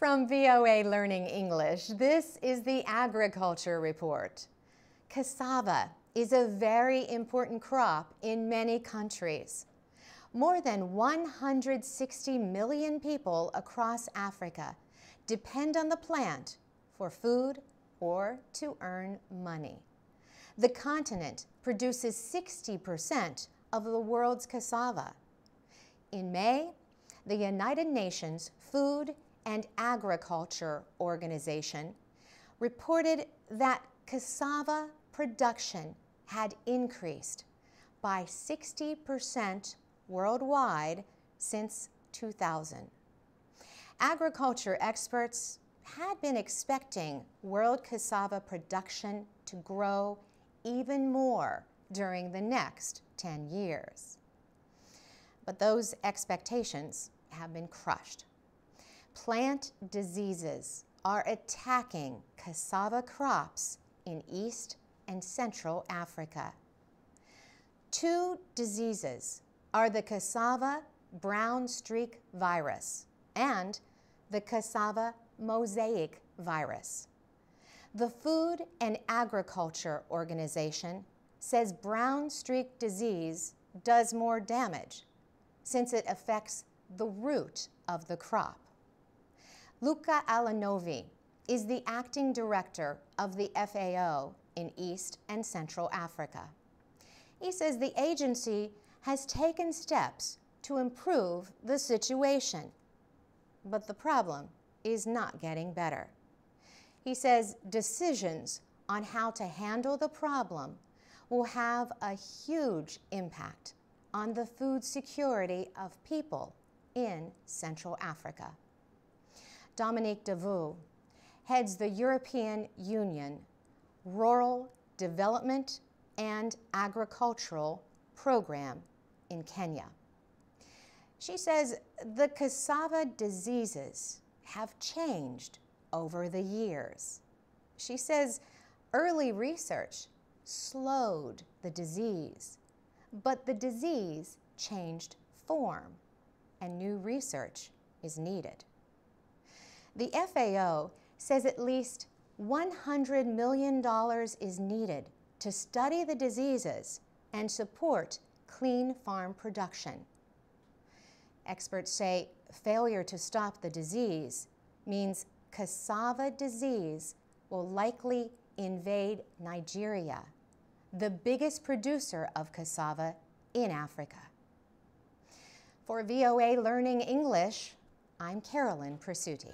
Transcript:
From VOA Learning English, this is the Agriculture Report. Cassava is a very important crop in many countries. More than 160 million people across Africa depend on the plant for food or to earn money. The continent produces 60% of the world's cassava. In May, the United Nations Food and Agriculture Organization reported that cassava production had increased by 60% worldwide since 2000. Agriculture experts had been expecting world cassava production to grow even more during the next 10 years. But those expectations have been crushed. Plant diseases are attacking cassava crops in East and Central Africa. Two diseases are the cassava brown streak virus and the cassava mosaic virus. The Food and Agriculture Organization says brown streak disease does more damage since it affects the root of the crop. Luca Alanovi is the acting director of the FAO in East and Central Africa. He says the agency has taken steps to improve the situation, but the problem is not getting better. He says decisions on how to handle the problem will have a huge impact on the food security of people in Central Africa. Dominique Davout, heads the European Union Rural Development and Agricultural Program in Kenya. She says the cassava diseases have changed over the years. She says early research slowed the disease, but the disease changed form and new research is needed. The FAO says at least $100 million is needed to study the diseases and support clean farm production. Experts say failure to stop the disease means cassava disease will likely invade Nigeria, the biggest producer of cassava in Africa. For VOA Learning English, I'm Carolyn Prasuti.